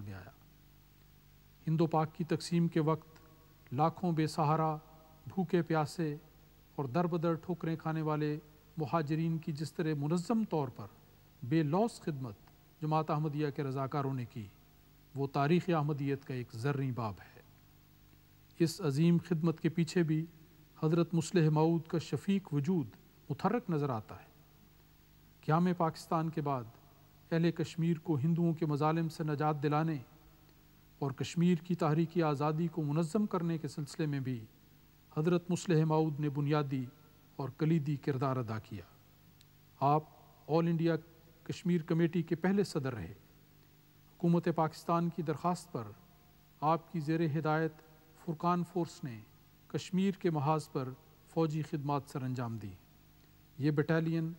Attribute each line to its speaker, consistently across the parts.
Speaker 1: में आया हिंदो पाक की तकसीम के वक्त लाखों बेसहारा भूखे प्यासे और दर बदर ठोकरें खाने वाले महाजरीन की जिस तरह मुनज़म तौर पर बेलौस खिदमत जमात अहमदिया के रज़ाकारों ने की वो तारीख़ अहमदियत का एक ज़र्री बाब है इस अजीम खिदमत के पीछे भी हज़रत मुसलह मऊद का शफीक वजूद मुथरक नज़र आता है क्या में पाकिस्तान के बाद अहल कश्मीर को हिंदुओं के मजालम से नजात दिलाने और कश्मीर की तहरीक आज़ादी को मनज़म करने के सिलसिले में भी हज़रत मुसलह माऊद ने बुनियादी और कलीदी किरदार अदा किया आप ऑल इंडिया कश्मीर कमेटी के पहले सदर रहे हुकूमत पाकिस्तान की दरख्वास्त पर आपकी जेर हिदायत फुरकान फोर्स ने कश्मीर के महाज पर फ़ौजी खदमात सर अंजाम दी ये बटालियन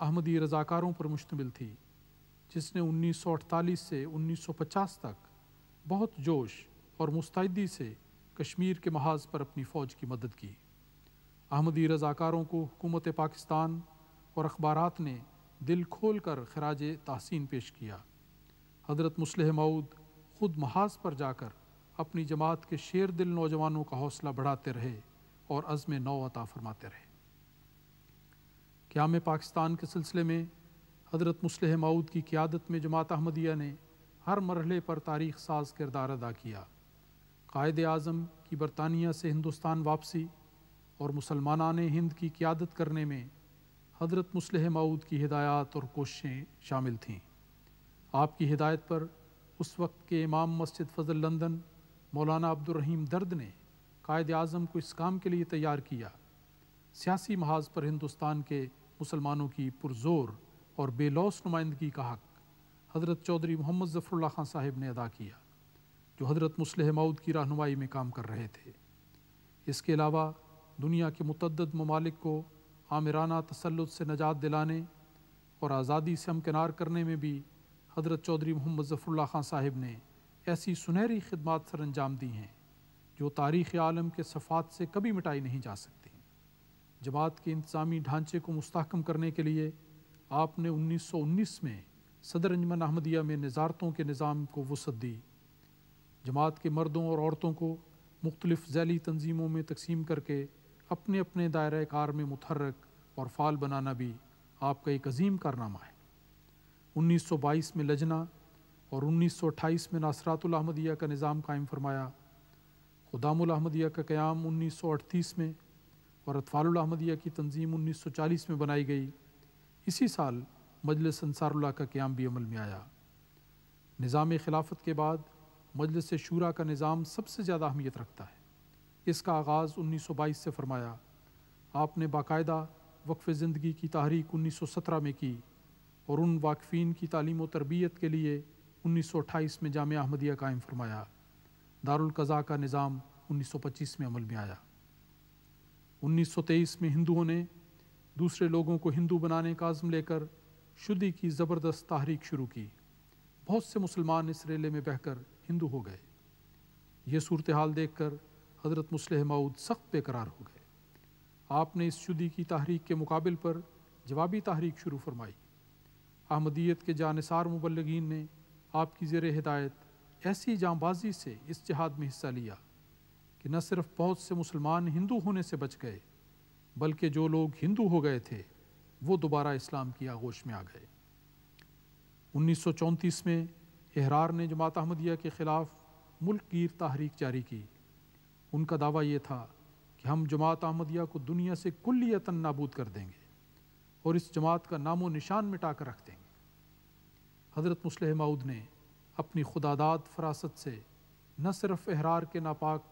Speaker 1: अहमदी रजाकारों पर मुश्तमिल थी जिसने 1948 से 1950 तक बहुत जोश और मुस्तैदी से कश्मीर के महाज पर अपनी फ़ौज की मदद की अहमदी रज़ाकारों को हुकूमत पाकिस्तान और अखबार ने दिल खोल कर खराज तहसिन पेश किया हज़रत मुसलह मऊद ख़ुद महाज पर जाकर अपनी जमात के शेर दिल नौजवानों का हौसला बढ़ाते रहे और अज़म नौ अता फरमाते रहे क्या में पाकिस्तान के सिलसिले में हज़रत मुसलह मऊद की क़्यादत में जमात अहमदिया ने हर मरहले पर तारीख साज किरदार अदा किया कायद अज़म की बरतानिया से हिंदुस्तान वापसी और मुसलमान हिंद की क़्यादत करने में हज़रत मुसलह मऊद की हिदायत और कोशिशें शामिल थीं आपकी हिदायत पर उस वक्त के इमाम मस्जिद फजल लंदन मौलाना अब्दुलरहीम दर्द ने कायद अज़म को इस काम के लिए तैयार किया सियासी महाज पर हिंदुस्तान के मुसलमानों की पुरजोर और बेलौस नुमाइंदगी का हक हज़रत चौधरी मोहम्मद ज़फ़रुल्ला खान साहिब ने अदा किया जो हज़रत मुसलह मऊद की रहनुमाई में काम कर रहे थे इसके अलावा दुनिया के मतदद ममालिक को आमिराना तसलुत से नजात दिलाने और आज़ादी से हमकिनार करने में भी हज़रत चौधरी मोहम्मद ज़फ़रुल्ला खान साहिब ने ऐसी सुनहरी खदमात सर अंजाम दी हैं जो तारीख़ आलम के सफ़ात से कभी मिटाई नहीं जा सकती जमात के इंतज़ामी ढांचे को मस्तकम करने के लिए आपने 1919 में सदर अंजमन अहमदिया में नज़ारतों के निज़ाम को वसत दी जमात के मर्दों और औरतों को मुख्तलिफ जैली तंजीमों में तकसीम करके अपने अपने दायरा कार में मुतरक और फाल बनाना भी आपका एक अजीम कारनामा है 1922 में लजना और 1928 में नासरातुल अहमदिया का निज़ाम कायम फरमाया खुदामुल अहमदिया का क़्याम 1938 में और अतफालुल अहमदिया की तंजीम 1940 में बनाई गई इसी साल मजलिस अंसारुल्ला का क्याम भी अमल में आया निज़ाम खिलाफत के बाद मजलिस शूरा का निज़ाम सबसे ज़्यादा अहमियत रखता है इसका आगाज़ उन्नीस सौ बाईस से फरमाया आपने बाकायदा वक्फ़ ज़िंदगी की तहरीक उन्नीस सौ सत्रह में की और उन वाकफ़ीन की तालीम व तरबियत के लिए उन्नीस सौ अट्ठाईस में जाम अहमदिया कायम फरमाया दारुलकज़ा का निज़ाम उन्नीस सौ पच्चीस में अमल में आया उन्नीस सौ तेईस में हिंदुओं ने दूसरे लोगों को हिंदू बनाने का आज़म लेकर शुद्धि की ज़बरदस्त तहरीक शुरू की बहुत से मुसलमान इस रेले में बहकर हिंदू हो गए ये सूरत हाल देख कर हज़रत मुसलह माऊद सख्त बेकरार हो गए आपने इस शुद्धि की तहरीक के मुकाबल पर जवाबी तहरीक शुरू फरमाई अहमदीत के जानसार मुबलगिन ने आपकी ज़र हिदायत ऐसी जाँबाजी से इस जहाद में हिस्सा लिया कि न सिर्फ बहुत से मुसलमान हिंदू होने से बच गए बल्कि जो लोग हिंदू हो गए थे वो दोबारा इस्लाम की आगोश में आ गए 1934 में एहरार ने जमात अहमदिया के ख़िलाफ़ मुल्क गिर तहरीक जारी की उनका दावा ये था कि हम जमात अहमदिया को दुनिया से कुल्लियता नाबूद कर देंगे और इस जमात का नामो निशान मिटा कर रख देंगे हज़रत मुसलह माऊद ने अपनी खुदादाद फरासत से न सिर्फ एहरार के नापाक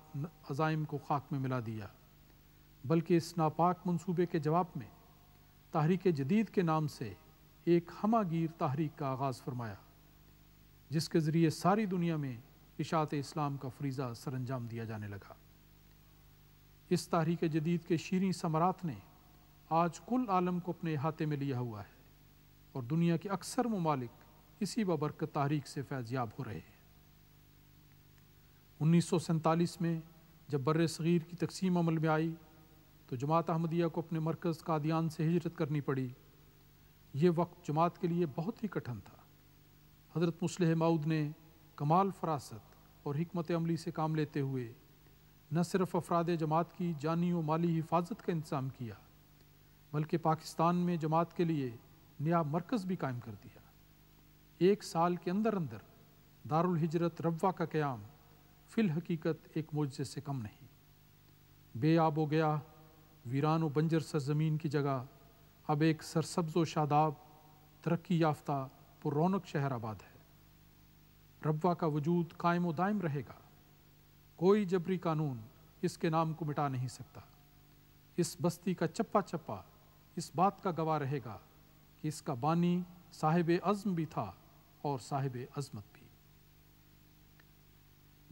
Speaker 1: अज़ाइम को खाक में मिला दिया बल्कि इस नापाक मनसूबे के जवाब में तहरीक जदीद के नाम से एक हमागीर तहरीक का आगाज़ फरमाया जिसके ज़रिए सारी दुनिया में इशात इस्लाम का फरीज़ा सर अंजाम दिया जाने लगा इस तहरीक जदीद के शीरी समरात ने आज कुल आलम को अपने अहाते में लिया हुआ है और दुनिया के अक्सर ममालिक इसी बबरक तहरीक से फैज़याब हो रहे हैं उन्नीस सौ सैंतालीस में जब बर सग़ीर की तकसीम अमल में आई तो जमात अहमदिया को अपने मरकज़ कादियान से हिजरत करनी पड़ी ये वक्त जमात के लिए बहुत ही कठिन था हज़रत मुसलह माऊद ने कमाल फरासत और हमत अमली से काम लेते हुए न सिर्फ अफराद जमात की जानी व माली हिफाजत का इंतज़ाम किया बल्कि पाकिस्तान में जमात के लिए नया मरकज़ भी कायम कर दिया एक साल के अंदर अंदर दारुल हिजरत रवा का क्याम फिल हकीकत एक मुजजे से कम नहीं बेआब हो गया वीरान बंजर सरजमीन की जगह अब एक सरसब्ज व शादाब तरक्की याफ्ता पुरौनक शहर आबाद है रबा का वजूद कायम व दायम रहेगा कोई जबरी कानून इसके नाम को मिटा नहीं सकता इस बस्ती का चप्पा चप्पा इस बात का गवाह रहेगा कि इसका बानी साहिब अज़म भी था और साहिब अज़मत भी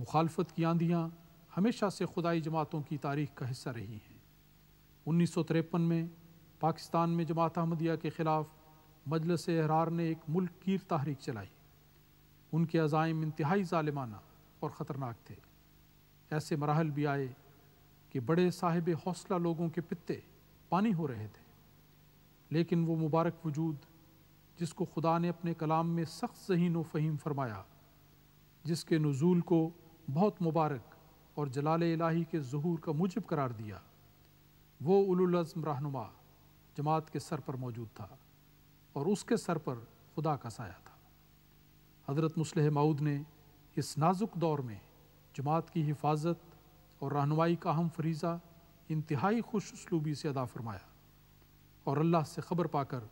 Speaker 1: मुखालफत की आंधियाँ हमेशा से खुदाई जमातों की तारीख का हिस्सा रही हैं उन्नीस सौ तिरपन में पाकिस्तान में जमात अहमदिया के ख़िलाफ़ मजलस एहरार ने एक मुल्क कीर तहरीक चलाई उनके अज़ाइम इंतहाई ालिमाना और ख़तरनाक थे ऐसे मरहल भी आए कि बड़े साहिब हौसला लोगों के पत्ते पानी हो रहे थे लेकिन वो मुबारक वजूद जिसको खुदा ने अपने कलाम में सख्त जहीन व फ़हीम फरमाया जिसके नज़ूल को बहुत मुबारक और जलाल इलाही के जहूर का मुजब करार दिया वो उलुलज़म रहनुमा जमात के सर पर मौजूद था और उसके सर पर खुदा का साया था हज़रत मुसलह माऊद ने इस नाजुक दौर में जमात की हिफाजत और रहनुमाई का अहम फरीज़ा इंतहाई खुश उसलूबी से अदा फरमाया और अल्लाह से ख़बर पाकर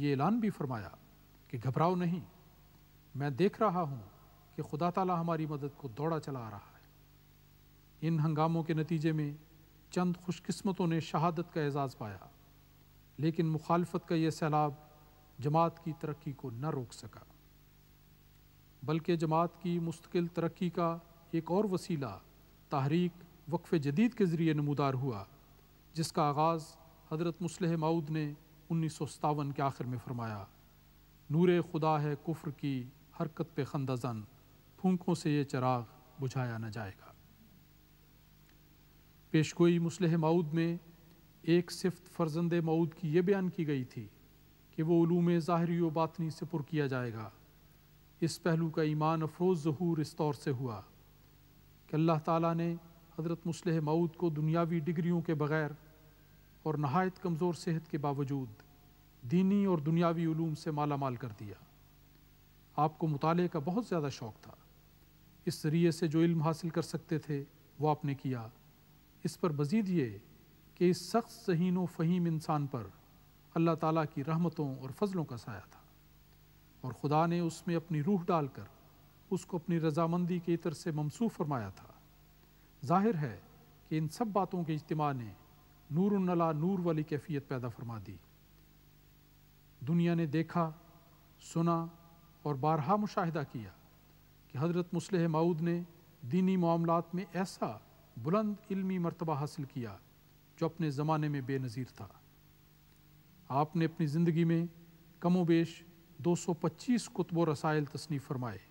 Speaker 1: ये ऐलान भी फरमाया कि घबराओ नहीं मैं देख रहा हूँ कि खुदा ताला हमारी मदद को दौड़ा चला आ रहा है इन हंगामों के नतीजे में चंद खुशकस्मतों ने शहादत का एजाज़ पाया लेकिन मुखालफत का यह सैलाब जमात की तरक्की को न रोक सका बल्कि जमात की मुस्तकिल तरक्की का एक और वसीला तहरीक वक्फ़ जदीद के ज़रिए नमदार हुआ जिसका आगाज़ हज़रत मुसलह माऊद ने उन्नीस सौ सतावन के आखिर में फरमाया नूर खुदा है कुफ्र की हरकत पे खंदा जन फूकों से ये चराग बुझाया न जाएगा पेशगोई मुसलह मऊद में एक सिफत फर्जंद मऊद की यह बयान की गई थी कि वह वोलूम ज़ाहरी व बातनी से पुर किया जाएगा इस पहलू का ईमान अफरोज़ जहूर इस तौर से हुआ कि अल्लाह ताला ने हज़रत मुसलह मऊद को दुनियावी डिग्रियों के बग़ैर और नहायत कमज़ोर सेहत के बावजूद दीनी और दुनियावी ूम से माला माल कर दिया आपको मुताले का बहुत ज़्यादा शौक़ था इस ज़रिए से जो इल्म हासिल कर सकते थे वह आपने किया इस पर मज़ीद ये कि इस सख्त सहीन व फ़हीम इंसान पर अल्लाह ताला की रहमतों और फजलों का साया था और ख़ुदा ने उसमें अपनी रूह डालकर उसको अपनी रजामंदी के इतर से ममसूफ फरमाया था जाहिर है कि इन सब बातों के इज्तम ने नला नूर वाली कैफियत पैदा फरमा दी दुनिया ने देखा सुना और बारहा मुशाह किया कि हज़रत मुसलह माऊद ने दीनी मामलों में ऐसा बुलंद इल्मी मरतबा हासिल किया जो अपने ज़माने में बेनज़ीर था आपने अपनी ज़िंदगी में कमो बेश दो सौ पच्चीस कुतब रसायल तसनीफ़ फरमाए